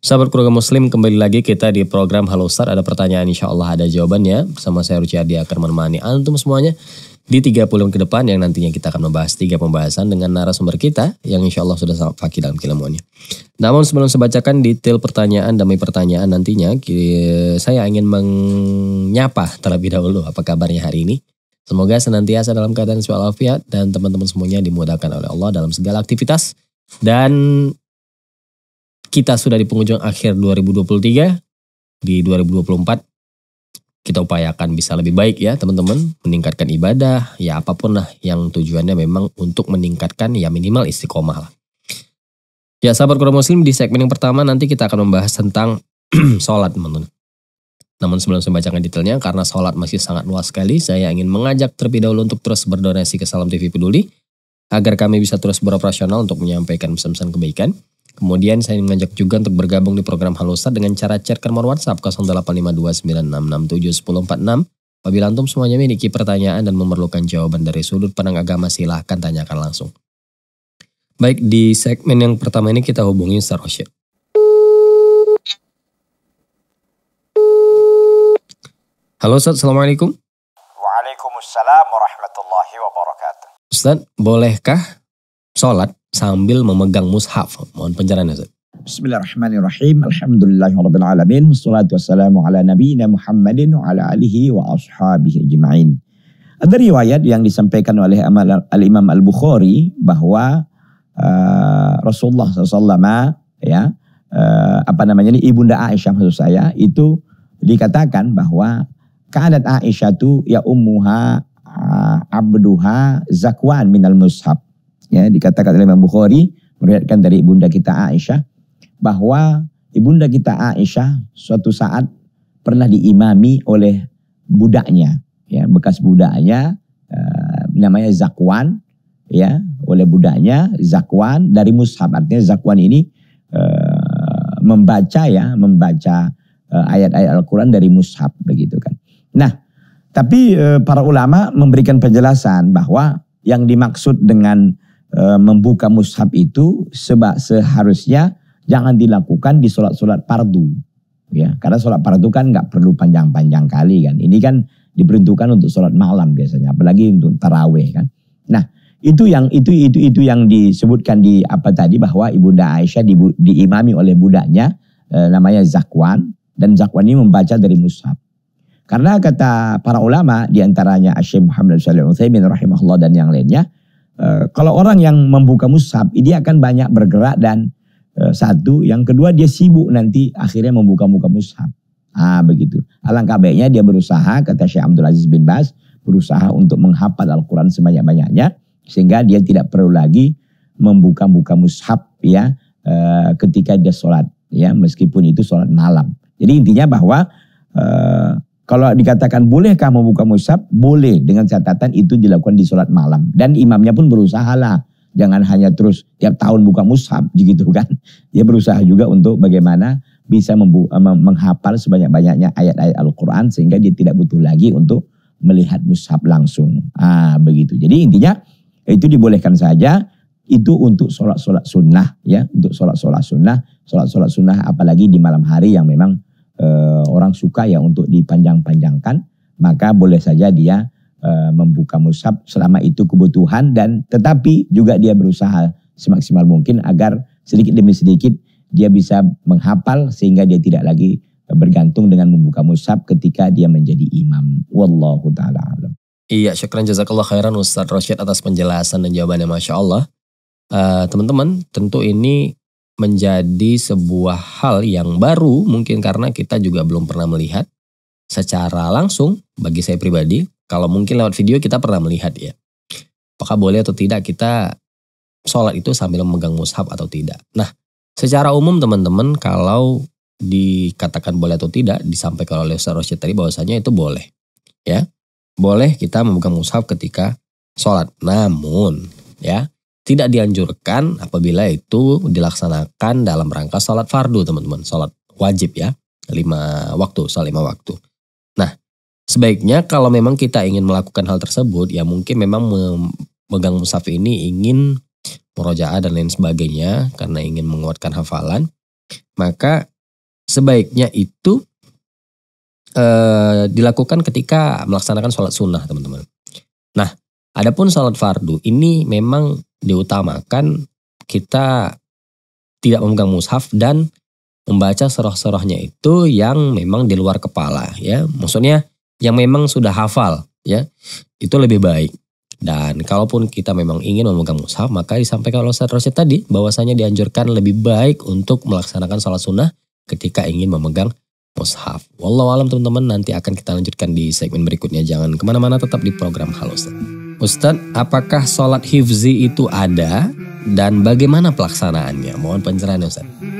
Sahabat keluarga muslim kembali lagi kita di program Halo Star ada pertanyaan insya Allah ada jawabannya bersama saya Ruciadi akan menemani antum semuanya di 30 ke depan yang nantinya kita akan membahas tiga pembahasan dengan narasumber kita yang insya Allah sudah sangat fakir dalam kilamonya. Namun sebelum saya bacakan detail pertanyaan demi pertanyaan nantinya saya ingin menyapa terlebih dahulu apa kabarnya hari ini. Semoga senantiasa dalam keadaan sehat dan teman-teman semuanya dimudahkan oleh Allah dalam segala aktivitas dan kita sudah di penghujung akhir 2023. Di 2024 kita upayakan bisa lebih baik ya teman-teman, meningkatkan ibadah, ya apapun lah yang tujuannya memang untuk meningkatkan ya minimal istiqomah lah. Ya sahabat kurang muslim di segmen yang pertama nanti kita akan membahas tentang sholat teman-teman. Namun sebelum saya bacakan detailnya, karena sholat masih sangat luas sekali, saya ingin mengajak terlebih dahulu untuk terus berdonasi ke Salam TV Peduli, agar kami bisa terus beroperasional untuk menyampaikan pesan-pesan kebaikan. Kemudian saya mengajak juga untuk bergabung di program Halosa dengan cara chat ke nomor WhatsApp 085296671046. Apabila antum semuanya memiliki pertanyaan dan memerlukan jawaban dari sudut pandang agama silahkan tanyakan langsung. Baik, di segmen yang pertama ini kita hubungi Ustaz Rosyid. Halo Ustaz, Assalamualaikum. Waalaikumsalam warahmatullahi wabarakatuh. Ustaz, bolehkah sholat sambil memegang mushaf. Mohon pencerahan Ustaz. Bismillahirrahmanirrahim. alamin. Wassalatu wassalamu ala nabiyina Muhammadin wa ala alihi wa ashabihi ajma'in. Ada riwayat yang disampaikan oleh Al-Imam Al-Bukhari bahwa uh, Rasulullah SAW ya, uh, apa namanya ini Ibunda Aisyah maksud saya itu dikatakan bahwa kanat Aisyah itu ya ummuha uh, abduha zakwan minal mushab ya dikatakan oleh Imam Bukhari meriwayatkan dari ibunda kita Aisyah bahwa ibunda kita Aisyah suatu saat pernah diimami oleh budaknya ya bekas budaknya eh, namanya Zakwan ya oleh budaknya Zakwan dari Mushab artinya Zakwan ini eh, membaca ya membaca eh, ayat-ayat Al-Quran dari Mushab begitu kan nah tapi eh, para ulama memberikan penjelasan bahwa yang dimaksud dengan e, membuka mushaf itu seba, seharusnya jangan dilakukan di sholat-sholat pardu. Ya, karena sholat pardu kan nggak perlu panjang-panjang kali kan. Ini kan diperuntukkan untuk sholat malam biasanya, apalagi untuk taraweh kan. Nah, itu yang itu itu itu yang disebutkan di apa tadi bahwa ibunda Aisyah di, diimami oleh budaknya e, namanya Zakwan dan Zakwan ini membaca dari mushaf. Karena kata para ulama diantaranya Asyik Muhammad Shallallahu Alaihi Wasallam dan yang lainnya Eh, kalau orang yang membuka mushaf, dia akan banyak bergerak dan eh, satu, yang kedua dia sibuk nanti akhirnya membuka muka mushaf. Ah begitu. Alangkah baiknya dia berusaha, kata Syekh Abdul Aziz bin Bas, berusaha untuk menghafal Al-Quran sebanyak-banyaknya sehingga dia tidak perlu lagi membuka-buka mushaf ya e, ketika dia sholat ya meskipun itu sholat malam. Jadi intinya bahwa e, kalau dikatakan boleh kamu buka musab Boleh dengan catatan itu dilakukan di sholat malam. Dan imamnya pun berusaha lah. Jangan hanya terus tiap tahun buka musab gitu kan. Dia berusaha juga untuk bagaimana bisa eh, menghafal sebanyak-banyaknya ayat-ayat Al-Quran sehingga dia tidak butuh lagi untuk melihat musab langsung. Ah, begitu. Jadi intinya itu dibolehkan saja itu untuk sholat-sholat sunnah ya untuk sholat-sholat sunnah sholat-sholat sunnah apalagi di malam hari yang memang Eh, orang suka ya untuk dipanjang-panjangkan, maka boleh saja dia eh, membuka musab selama itu kebutuhan dan tetapi juga dia berusaha semaksimal mungkin agar sedikit demi sedikit dia bisa menghafal sehingga dia tidak lagi bergantung dengan membuka musab ketika dia menjadi imam. Wallahu taala alam. Iya, syukran jazakallah khairan Ustaz Rosyid atas penjelasan dan jawabannya Masya Allah. Eh, teman-teman, uh, teman -teman, tentu ini menjadi sebuah hal yang baru mungkin karena kita juga belum pernah melihat secara langsung bagi saya pribadi. Kalau mungkin lewat video kita pernah melihat ya. Apakah boleh atau tidak kita sholat itu sambil memegang mushaf atau tidak. Nah, secara umum teman-teman kalau dikatakan boleh atau tidak disampaikan oleh Ustaz Rosyid tadi bahwasanya itu boleh. Ya. Boleh kita memegang mushaf ketika sholat. Namun, ya, tidak dianjurkan apabila itu dilaksanakan dalam rangka sholat fardu teman-teman. Sholat wajib ya, lima waktu, sholat lima waktu. Nah, sebaiknya kalau memang kita ingin melakukan hal tersebut, ya mungkin memang memegang musaf ini ingin murojaah dan lain sebagainya karena ingin menguatkan hafalan, maka sebaiknya itu e, dilakukan ketika melaksanakan sholat sunnah teman-teman. Nah, adapun sholat fardu ini memang diutamakan kita tidak memegang mushaf dan membaca surah-surahnya itu yang memang di luar kepala ya. Maksudnya yang memang sudah hafal ya. Itu lebih baik. Dan kalaupun kita memang ingin memegang mushaf, maka disampaikan oleh Ustaz Rosyid tadi bahwasanya dianjurkan lebih baik untuk melaksanakan sholat sunnah ketika ingin memegang mushaf. wallahualam teman-teman, nanti akan kita lanjutkan di segmen berikutnya. Jangan kemana-mana, tetap di program Halo Ustaz. Ustadz, apakah sholat hifzi itu ada dan bagaimana pelaksanaannya? Mohon pencerahan Ustadz.